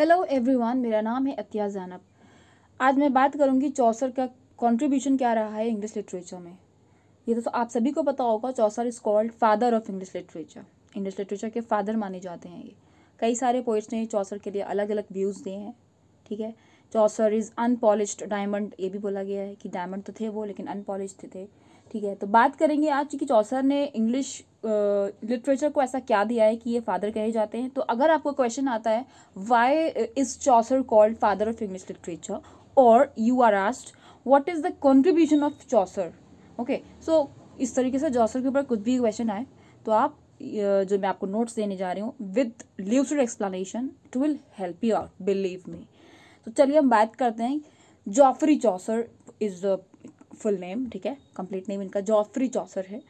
hello everyone मेरा नाम है अतिया जानब आज मैं बात करूंगी चौसर का कंट्रीब्यूशन क्या रहा है इंग्लिश लिटरेचर में ये तो, तो आप सभी को पता होगा Chaucer is called father of English literature English literature के फादर माने जाते हैं ये कई सारे पोइट्स ने चौसर के लिए अलग अलग व्यूज़ दिए हैं ठीक है चौसर इज़ अनपॉलिश्ड डायमंड ये भी बोला गया है कि डायमंड तो थे वो लेकिन अनपॉलिश्ड थे ठीक है तो बात करेंगे आज की चौसर ने इंग्लिश लिटरेचर को ऐसा क्या दिया है कि ये फादर कहे जाते हैं तो अगर आपको क्वेश्चन आता है why is Chaucer called father of English literature और you are asked what is the contribution of Chaucer okay so इस तरीके से चौसर के ऊपर कुछ भी क्वेश्चन आए तो आप जो मैं आपको नोट्स देने जा रही हूँ with lucid explanation it will help you out believe me तो चलिए हम बात करते हैं Geoffrey Chaucer is the full name ठीक है कंप्लीट नेम इनका जॉफरी चौसर है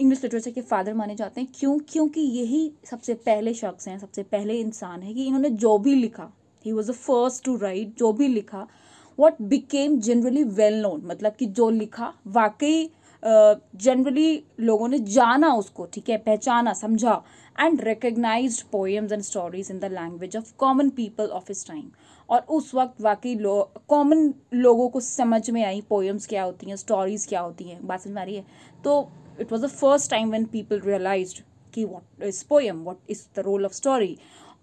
इंग्लिश लिटरेचर के फादर माने जाते हैं क्यों क्योंकि यही सबसे पहले शख्स हैं सबसे पहले इंसान है कि इन्होंने जो भी लिखा he was a first to write जो भी लिखा what became generally well known मतलब कि जो लिखा वाकई जनरली uh, लोगों ने जाना उसको ठीक है पहचाना समझा and recognise poems and stories in the language of common people of इस टाइम और उस वक्त वाकई लो कॉमन लोगों को समझ में आई पोएम्स क्या होती हैं स्टोरीज़ क्या होती हैं बात समझ आ रही है तो it was the first time when people realise कि what is poem what is the role of story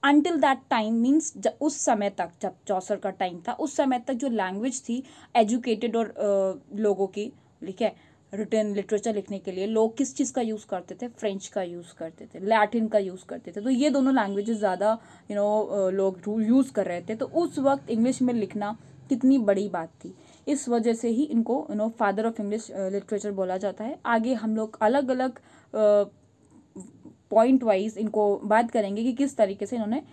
until that time means उस समय तक जब चौसर का टाइम था उस समय तक जो लैंग्वेज थी एजुकेटेड और uh, लोगों की ठीक है रिटर्न लिटरेचर लिखने के लिए लोग किस चीज़ का यूज़ करते थे फ्रेंच का यूज़ करते थे लैटिन का यूज़ करते थे तो ये दोनों लैंग्वेजेस ज़्यादा यू नो लोग यूज़ कर रहे थे तो उस वक्त इंग्लिश में लिखना कितनी बड़ी बात थी इस वजह से ही इनको you know father of English literature बोला जाता है आगे हम लोग अलग अलग पॉइंट वाइज इनको बात करेंगे कि किस तरीके से इन्होंने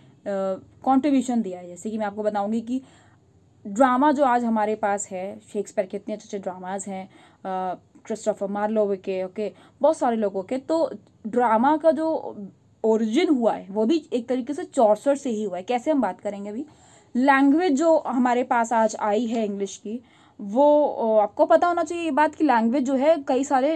कॉन्ट्रीब्यूशन दिया है जैसे कि मैं आपको बताऊंगी कि ड्रामा जो आज हमारे पास है शेक्सपियर के इतने अच्छे अच्छे ड्रामाज हैं क्रिस्टोफर मार्लोवे के ओके बहुत सारे लोगों के तो ड्रामा का जो ओरिजिन हुआ है वो भी एक तरीके से चौसठ से ही हुआ है कैसे हम बात करेंगे अभी लैंग्वेज जो हमारे पास आज आई है इंग्लिश की वो आपको पता होना चाहिए ये बात कि लैंग्वेज जो है कई सारे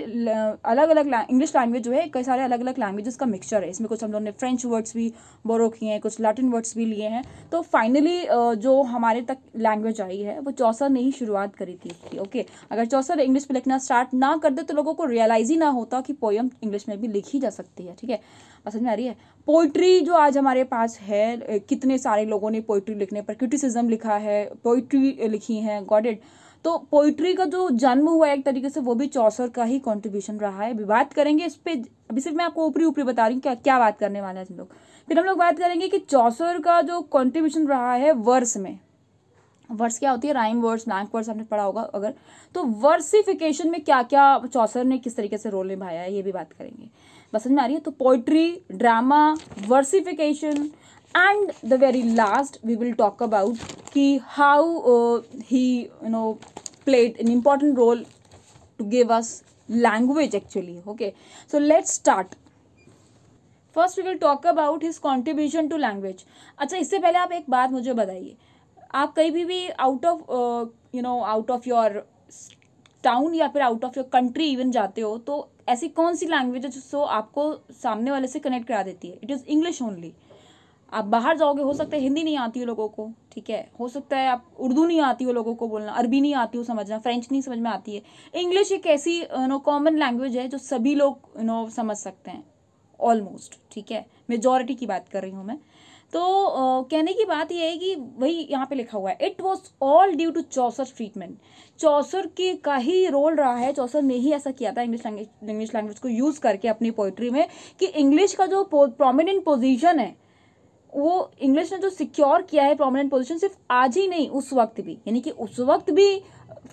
अलग अलग इंग्लिश लैंग्वेज जो है कई सारे अलग अलग लैंग्वेजेस का मिक्सचर है इसमें कुछ हम लोगों ने फ्रेंच वर्ड्स भी बोरो किए हैं कुछ लैटिन वर्ड्स भी लिए हैं तो फाइनली जो हमारे तक लैंग्वेज आई है वो चौसर ने ही शुरुआत करी थी इसकी ओके अगर चौसर इंग्लिश में लिखना स्टार्ट ना कर दे तो लोगों को रियलाइज ही ना होता कि पोएम इंग्लिश में भी लिखी जा सकती है ठीक है पसंद में आ रही है पोइट्री जो आज हमारे पास है कितने सारे लोगों ने पोइट्री लिखने पर क्रिटिसिज्म लिखा है पोइट्री लिखी है गॉडेड तो पोइट्री का जो जन्म हुआ एक तरीके से वो भी चौसर का ही कॉन्ट्रीब्यूशन रहा है अभी बात करेंगे इस पर अभी सिर्फ मैं आपको ऊपरी ऊपरी बता रही हूँ क्या क्या बात करने वाले हैं हम लोग फिर हम लोग बात करेंगे कि चौसर का जो कॉन्ट्रीब्यूशन रहा है वर्स में वर्ष क्या होती है राइम वर्ड्स ब्लैंक वर्ड्स आपने पढ़ा होगा अगर तो वर्सिफिकेशन में क्या क्या चौसर ने किस तरीके से रोल निभाया है ये भी बात करेंगे बस समझ में आ रही है तो poetry drama versification and the very last we will talk about कि how he you know played an important role to give us language actually okay so so start first we will talk about his contribution to language अच्छा इससे पहले आप एक बात मुझे बताइए आप कहीं भी भी out of you know out of your town या फिर out of your country even जाते हो तो ऐसी कौन सी लैंग्वेज है जिसको आपको सामने वाले से कनेक्ट करा देती है इट इज़ इंग्लिश ओनली आप बाहर जाओगे हो सकता है हिंदी नहीं आती हो लोगों को ठीक है हो सकता है आप उर्दू नहीं आती हो लोगों को बोलना अरबी नहीं आती हो समझना फ्रेंच नहीं समझ में आती है इंग्लिश एक ऐसी नो कॉमन लैंग्वेज है जो सभी लोग नो समझ सकते हैं ऑलमोस्ट ठीक है मेजॉरिटी की बात कर रही हूँ मैं तो आ, कहने की बात यह है कि वही यहाँ पे लिखा हुआ है it was all due to Chaucer treatment Chaucer के का ही रोल रहा है चौसर ने ही ऐसा किया था इंग्लिश लैंग्वेज इंग्लिश लैंग्वेज को यूज़ करके अपनी पोइट्री में कि इंग्लिश का जो प्रोमिनेंट पोजीशन है वो इंग्लिश ने जो सिक्योर किया है प्रोमिनेंट पोजिशन सिर्फ आज ही नहीं उस वक्त भी यानी कि उस वक्त भी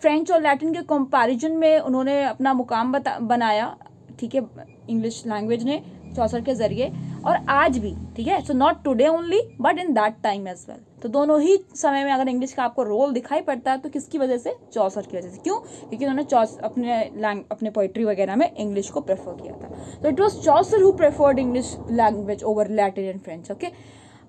फ्रेंच और लैटिन के कंपैरिजन में उन्होंने अपना मुकाम बता बनाया ठीक है इंग्लिश लैंग्वेज ने चौसर के जरिए और आज भी ठीक है so not today only but in that time as well तो दोनों ही समय में अगर इंग्लिश का आपको रोल दिखाई पड़ता है तो किसकी वजह से चौसर की वजह से क्यों क्योंकि उन्होंने चौस अपने लैंग अपने पोइट्री वगैरह में इंग्लिश को प्रेफर किया था तो it was Chaucer who preferred English language over Latin and French okay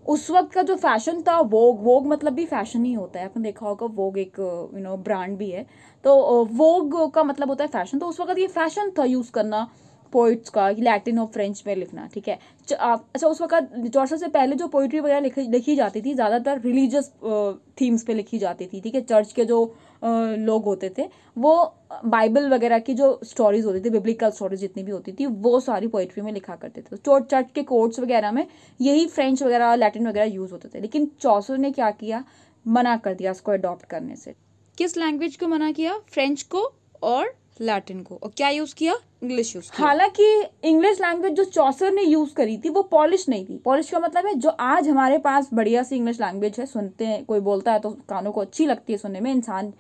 उस वक्त का जो फैशन था वोग वोग मतलब भी फैशन ही होता है आपने देखा होगा वोग एक यू नो ब्रांड भी है तो वोग का मतलब होता है फैशन तो उस वक्त ये फैशन था यूज़ करना पोइट्स का लैटिन और फ्रेंच में लिखना ठीक है आप अच्छा उस वक्त चौरसा से पहले जो पोइट्री वगैरह लिखी लिखी जाती थी ज़्यादातर रिलीजियस थीम्स पे लिखी जाती थी ठीक है चर्च के जो लोग होते थे वो बाइबल वगैरह की जो स्टोरीज होती थी बिब्लिकल स्टोरीज जितनी भी होती थी वो सारी पोइट्री में लिखा करते थे चोट तो चर्च के कोर्ट्स वगैरह में यही फ्रेंच वगैरह लैटिन वगैरह यूज़ होते थे लेकिन चौसर ने क्या किया मना कर दिया उसको अडॉप्ट करने से किस लैंग्वेज को मना किया फ्रेंच को और लैटिन को और क्या यूज किया इंग्लिश यूज हालांकि इंग्लिश लैंग्वेज जो चौसर ने यूज करी थी वो पॉलिश नहीं थी पॉलिश का मतलब है जो आज हमारे पास बढ़िया सी इंग्लिश लैंग्वेज है सुनते हैं कोई बोलता है तो कानों को अच्छी लगती है सुनने में इंसान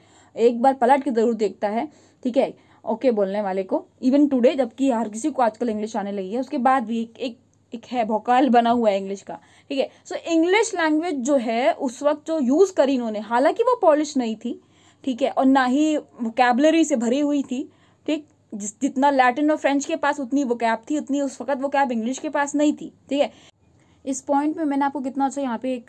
एक बार पलट के जरूर देखता है ठीक है ओके बोलने वाले को इवन टुडे जबकि हर किसी को आजकल इंग्लिश आने लगी है उसके बाद भी एक एक एक है भोकाल बना हुआ है इंग्लिश का ठीक है सो इंग्लिश लैंग्वेज जो है उस वक्त जो यूज़ करी इन्होंने हालांकि वो पॉलिश नहीं थी ठीक है और ना ही वोकेबलरी से भरी हुई थी ठीक जिस जितना लैटिन और फ्रेंच के पास उतनी वोकैब थी उतनी उस वक्त वोकैब इंग्लिश के पास नहीं थी ठीक है इस पॉइंट में मैंने आपको कितना अच्छा यहाँ पे एक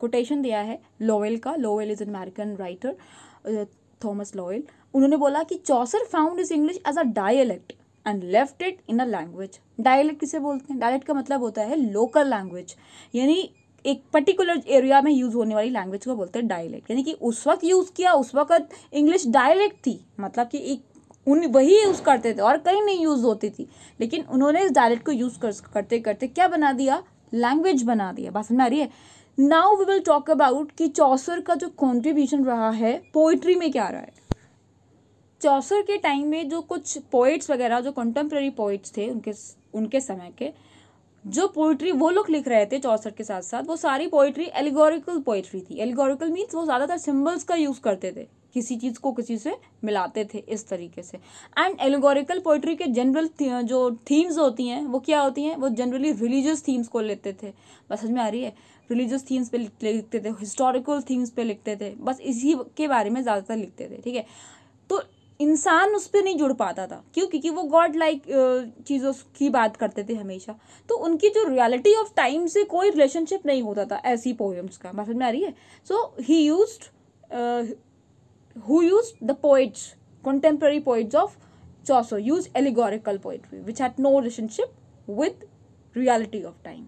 कोटेशन दिया है लोवेल का Lowell is an American writer Thomas Lowell उन्होंने बोला कि Chaucer found is English as a dialect and left it in a language dialect किसे बोलते हैं डायलेक्ट का मतलब होता है लोकल लैंग्वेज यानी एक पर्टिकुलर एरिया में यूज़ होने वाली लैंग्वेज को बोलते हैं डायलेक्ट यानी कि उस वक्त यूज़ किया उस वक्त इंग्लिश डायलेक्ट थी मतलब कि एक उन वही यूज़ करते थे और कहीं नहीं यूज़ होती थी लेकिन उन्होंने इस डायलेक्ट को यूज़ करते करते क्या बना दिया लैंग्वेज बना दिया बात समझ आ रही है now we will talk about कि चौसर का जो कॉन्ट्रीब्यूशन रहा है पोइट्री में क्या रहा है चौसर के टाइम में जो कुछ पोइट्स वगैरह जो कंटेम्प्रेरी पोइट्स थे उनके उनके समय के जो पोइट्री वो लोग लिख रहे थे चौसठ के साथ साथ वो सारी पोइट्री एलिगोरिकल पोइट्री थी एलिगोरिकल मीन्स वो ज़्यादातर सिम्बल्स का यूज़ करते थे किसी चीज़ को किसी से मिलाते थे इस तरीके से एंड एलिगोरिकल पोइट्री के जनरल जो थीम्स होती हैं वो क्या होती हैं वो जनरली रिलीजियस थीम्स को लेते थे बस समझ में आ रही है रिलीजियस थीम्स पे लिखते थे हिस्टोरिकल थीम्स पे लिखते थे बस इसी के बारे में ज़्यादातर लिखते थे ठीक है इंसान उस पर नहीं जुड़ पाता था क्यों क्योंकि वो गॉड लाइक -like चीज़ों की बात करते थे हमेशा तो उनकी जो रियलिटी ऑफ टाइम से कोई रिलेशनशिप नहीं होता था ऐसी पोएम्स का बात समझ आ रही है so he use who use the poets contemporary poets of Chaucer use allegorical poetry which had no relationship with reality of time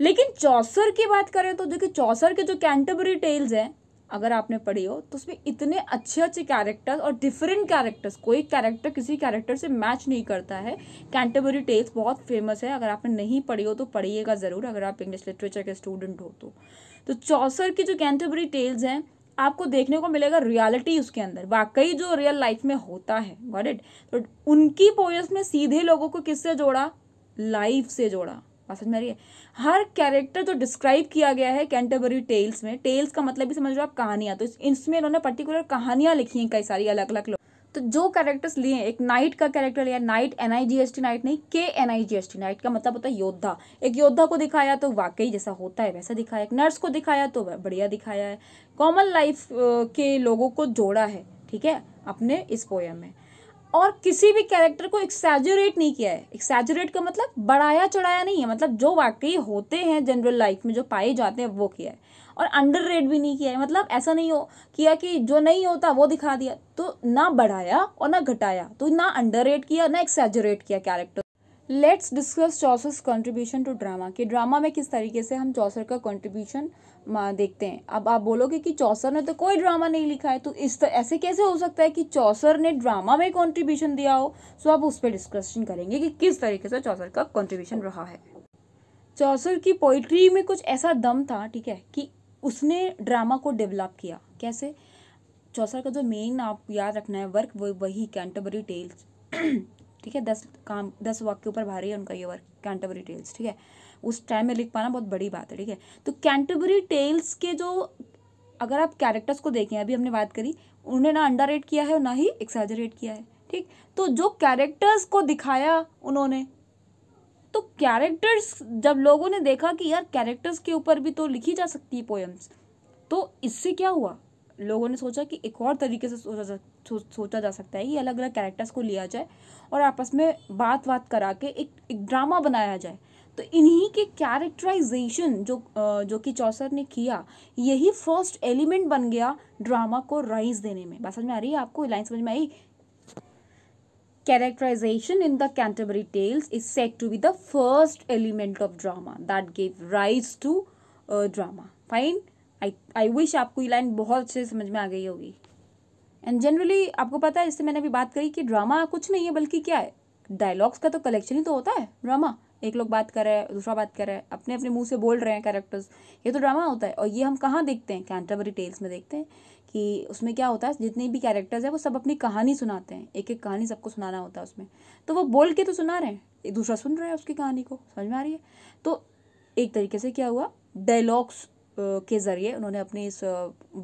लेकिन चौसर की बात करें तो देखिए चौसर के जो कैंटबरी टेल्स हैं अगर आपने पढ़ी हो तो उसमें इतने अच्छे अच्छे कैरेक्टर्स और डिफरेंट कैरेक्टर्स कोई कैरेक्टर किसी कैरेक्टर से मैच नहीं करता है कैंटेबरी टेल्स बहुत फेमस है अगर आपने नहीं पढ़ी हो तो पढ़िएगा ज़रूर अगर आप इंग्लिश लिटरेचर के स्टूडेंट हो तो, तो चौसर की जो कैंटेबरी टेल्स हैं आपको देखने को मिलेगा रियलिटी उसके अंदर वाकई जो रियल लाइफ में होता है गॉट इट तो उनकी पोयस में सीधे लोगों को किससे जोड़ा लाइफ से जोड़ा बात समझ में आ रही है हर कैरेक्टर जो तो डिस्क्राइब किया गया है कैंटरबरी टेल्स में टेल्स का मतलब भी समझ लो आप कहानियाँ तो इसमें इन्होंने पर्टिकुलर कहानियाँ लिखी हैं कई सारी अलग अलग लोग तो जो कैरेक्टर्स लिए एक नाइट का कैरेक्टर लिया knight N I G S T knight नहीं K N I G S T knight का मतलब होता है योद्धा एक योद्धा को दिखाया तो वाकई जैसा होता है वैसा दिखाया एक नर्स को दिखाया तो बढ़िया दिखाया है कॉमन लाइफ के लोगों को जोड़ा है ठीक है अपने इस पोएम में और किसी भी कैरेक्टर को एक्सैजरेट नहीं किया है एक्सैजरेट का मतलब बढ़ाया चढ़ाया नहीं है मतलब जो वाकई होते हैं जनरल लाइफ में जो पाए जाते हैं वो किया है और अंडर रेट भी नहीं किया है मतलब ऐसा नहीं हो किया कि जो नहीं होता वो दिखा दिया तो ना बढ़ाया और ना घटाया तो ना अंडर रेट किया ना एक्सैजरेट किया character let's discuss Chaucer's contribution to drama कि ड्रामा में किस तरीके से हम चौसर का कंट्रीब्यूशन देखते हैं अब आप बोलोगे कि चौसर ने तो कोई ड्रामा नहीं लिखा है तो इस तो ऐसे कैसे हो सकता है कि चौसर ने ड्रामा में कंट्रीब्यूशन दिया हो सो आप उस पर डिस्कशन करेंगे कि किस तरीके से चौसर का कंट्रीब्यूशन रहा है चौसर की पोइट्री में कुछ ऐसा दम था ठीक है कि उसने ड्रामा को डेवलप किया कैसे चौसर का जो मेन आप याद रखना है वर्क वो वही कैंटबरी टेल्स ठीक है दस काम दस वाक के ऊपर भारी है उनका ये वर्क कैंटरबरी टेल्स ठीक है उस टाइम में लिख पाना बहुत बड़ी बात है ठीक है तो कैंटरबरी टेल्स के जो अगर आप कैरेक्टर्स को देखें अभी हमने बात करी उन्होंने ना अंडर किया है और ना ही एक्साजरेट किया है ठीक तो जो कैरेक्टर्स को दिखाया उन्होंने तो कैरेक्टर्स जब लोगों ने देखा कि यार कैरेक्टर्स के ऊपर भी तो लिखी जा सकती है पोएम्स तो इससे क्या हुआ लोगों ने सोचा कि एक और तरीके से सोचा सोचा जा सकता है कि अलग अलग कैरेक्टर्स को लिया जाए और आपस में बात बात करा के एक एक ड्रामा बनाया जाए तो इन्हीं के कैरेक्टराइजेशन जो जो कि चौसर ने किया यही फर्स्ट एलिमेंट बन गया ड्रामा को राइज देने में बात समझ में आ रही है आपको लाइन समझ में आई characterisation in the Canterbury Tales is set to be the first element of drama that gave rise to drama fine I I wish आपको ये लाइन बहुत अच्छे समझ में आ गई होगी एंड जनरली आपको पता है इससे मैंने अभी बात करी कि ड्रामा कुछ नहीं है बल्कि क्या है डायलॉग्स का तो कलेक्शन ही तो होता है ड्रामा एक लोग बात कर रहे हैं दूसरा बात कर रहे हैं अपने अपने मुंह से बोल रहे हैं कैरेक्टर्स ये तो ड्रामा होता है और ये हम कहाँ देखते हैं कैंटरबरी टेल्स में देखते हैं कि उसमें क्या होता है जितने भी कैरेक्टर्स हैं वो सब अपनी कहानी सुनाते हैं एक एक कहानी सबको सुनाना होता है उसमें तो वो बोल के तो सुना रहे हैं एक दूसरा सुन रहा है उसकी कहानी को समझ में आ रही है तो एक तरीके से क्या हुआ डायलॉग्स के ज़रिए उन्होंने अपने इस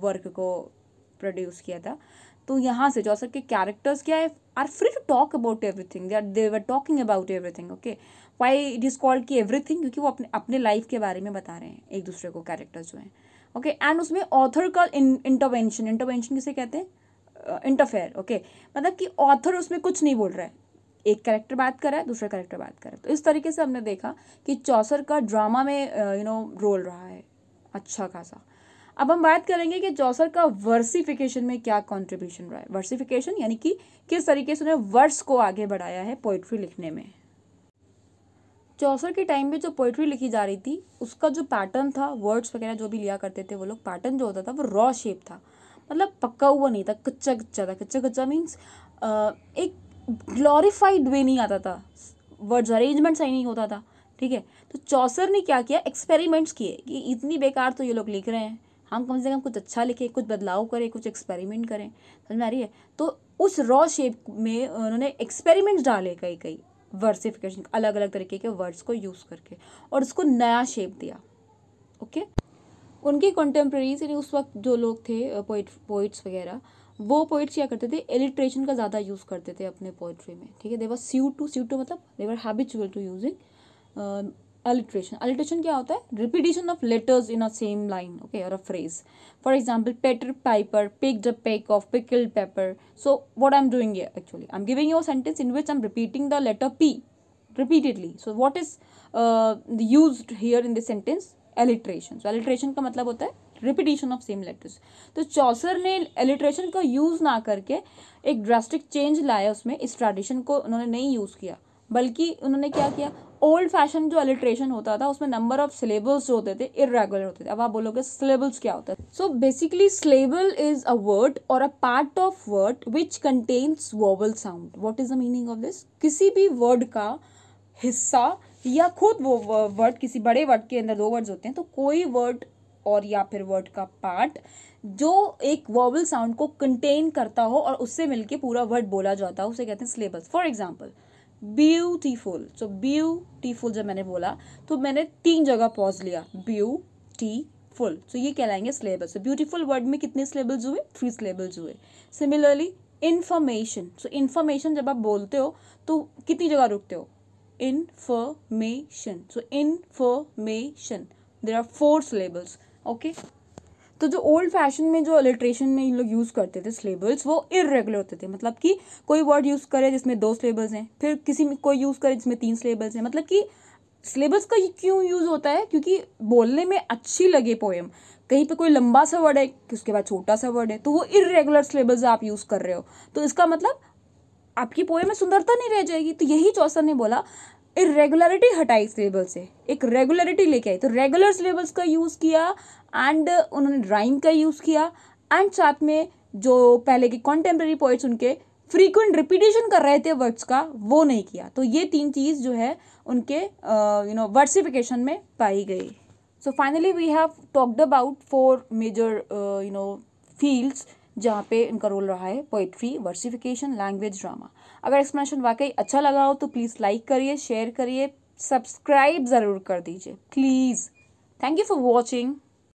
वर्क को प्रोड्यूस किया था तो यहाँ से जॉसर के कैरेक्टर्स क्या है are free to talk about everything they are they were talking about everything okay why it is called की एवरीथिंग क्योंकि वो अपने अपने लाइफ के बारे में बता रहे हैं एक दूसरे को कैरेक्टर्स जो हैं ओके एंड उसमें ऑथर का इंटरवेंशन इंटरवेंशन किसे कहते हैं इंटरफेयर uh, ओके मतलब कि ऑथर उसमें कुछ नहीं बोल रहा है एक कैरेक्टर बात कर रहा है दूसरा कैरेक्टर बात कर रहा है तो इस तरीके से हमने देखा कि चौसर का ड्रामा में यू नो रोल रहा है अच्छा खासा अब हम बात करेंगे कि चौसर का वर्सिफिकेशन में क्या कंट्रीब्यूशन रहा है वर्सिफिकेशन यानी कि किस तरीके से उन्हें वर्स को आगे बढ़ाया है पोइट्री लिखने में चौसर के टाइम में जो पोइट्री लिखी जा रही थी उसका जो पैटर्न था वर्ड्स वगैरह जो भी लिया करते थे वो लोग पैटर्न जो होता था वो रॉ शेप था मतलब पक्का हुआ नहीं था कच्चा कच्चा था कच्चा कच्चा मीन्स एक ग्लोरीफाइड वे नहीं आता था वर्ड्स अरेंजमेंट सही नहीं होता था ठीक है तो चौसर ने क्या किया एक्सपेरिमेंट्स किए कि इतनी बेकार तो ये लोग लिख रहे हैं हम कम से कम कुछ अच्छा लिखें कुछ बदलाव करें कुछ एक्सपेरिमेंट करें समझ में आ रही है तो उस रॉ शेप में उन्होंने एक्सपेरिमेंट्स डाले कई कई वर्सिफिकेशन अलग अलग तरीके के वर्ड्स को यूज़ करके और उसको नया शेप दिया ओके उनके कंटेम्प्रेरीज यानी उस वक्त जो लोग थे पोइट पोइट्स वगैरह वो पोइट्स क्या करते थे एलिट्रेशन का ज़्यादा यूज़ करते थे अपने पोइट्री में ठीक है देवर स्यू टू स्यू टू मतलब they were habitual to using alliteration alliteration क्या होता है repetition of letters in a same line okay और a phrase for example Peter Piper pick the peck of pickled pepper so what I am doing actually I am giving you sentence in which I am repeating the letter P repeatedly so what is use here in the sentence alliteration so alliteration का मतलब होता है repetition of same letters तो चौसर ने alliteration का use ना करके एक ड्रास्टिक चेंज लाया उसमें इस ट्रेडिशन को उन्होंने नहीं यूज़ किया बल्कि उन्होंने क्या किया ओल्ड फैशन जो अलिट्रेशन होता था उसमें नंबर ऑफ सिलेबल्स जो होते थे इरेगुलर होते थे अब आप बोलोगे सिलेबल्स क्या होता है so basically syllable is a word और a part of word which contains vowel sound what is the meaning of this किसी भी वर्ड का हिस्सा या खुद वो वर्ड किसी बड़े वर्ड के अंदर दो वर्ड्स होते हैं तो कोई वर्ड और या फिर वर्ड का पार्ट जो एक वर्बल साउंड को कंटेन करता हो और उससे मिलके पूरा वर्ड बोला जाता हो उसे कहते हैं syllabus for example beautiful so beautiful जब मैंने बोला तो मैंने तीन जगह पॉज लिया ब्यूटीफुल सो ये कहलाएंगे सिलेबस ब्यूटीफुल वर्ड में कितने सिलेबल्स हुए थ्री सिलेबल्स हुए सिमिलरली इन्फॉर्मेशन सो इन्फॉर्मेशन जब आप बोलते हो तो कितनी जगह रुकते हो information so information there are four syllables okay तो जो ओल्ड फैशन में जो अलिट्रेशन में इन लोग यूज़ करते थे स्लेबल्स वो इरेगुलर होते थे मतलब कि कोई वर्ड यूज़ करे जिसमें दो स्लेबल्स हैं फिर किसी में कोई यूज़ करे जिसमें तीन स्लेबल्स हैं मतलब कि सिलेबस का क्यों यूज़ होता है क्योंकि बोलने में अच्छी लगे पोएम कहीं पे कोई लंबा सा वर्ड है कि उसके बाद छोटा सा वर्ड है तो वो इरेगुलर सिलेबस आप यूज़ कर रहे हो तो इसका मतलब आपकी पोएम में सुंदरता नहीं रह जाएगी तो यही चौसर ने बोला इरेगुलरिटी हटाई सिलेबल से एक रेगुलरिटी लेके आई तो रेगुलर सिलेबल्स का यूज़ किया एंड उन्होंने राइम का यूज़ किया एंड साथ में जो पहले के कॉन्टेम्प्रेरी पोइट्स उनके फ्रीक्वेंट रिपीटेशन कर रहे थे वर्ड्स का वो नहीं किया तो ये तीन चीज़ जो है उनके यू नो वर्सिफिकेशन में पाई गई so finally we have talked about four major you know fields जहाँ पे इनका रोल रहा है पोइट्री वर्सिफिकेशन लैंग्वेज ड्रामा अगर एक्सप्लेनेशन वाकई अच्छा लगा हो तो प्लीज़ लाइक करिए शेयर करिए सब्सक्राइब ज़रूर कर दीजिए please thank you for watching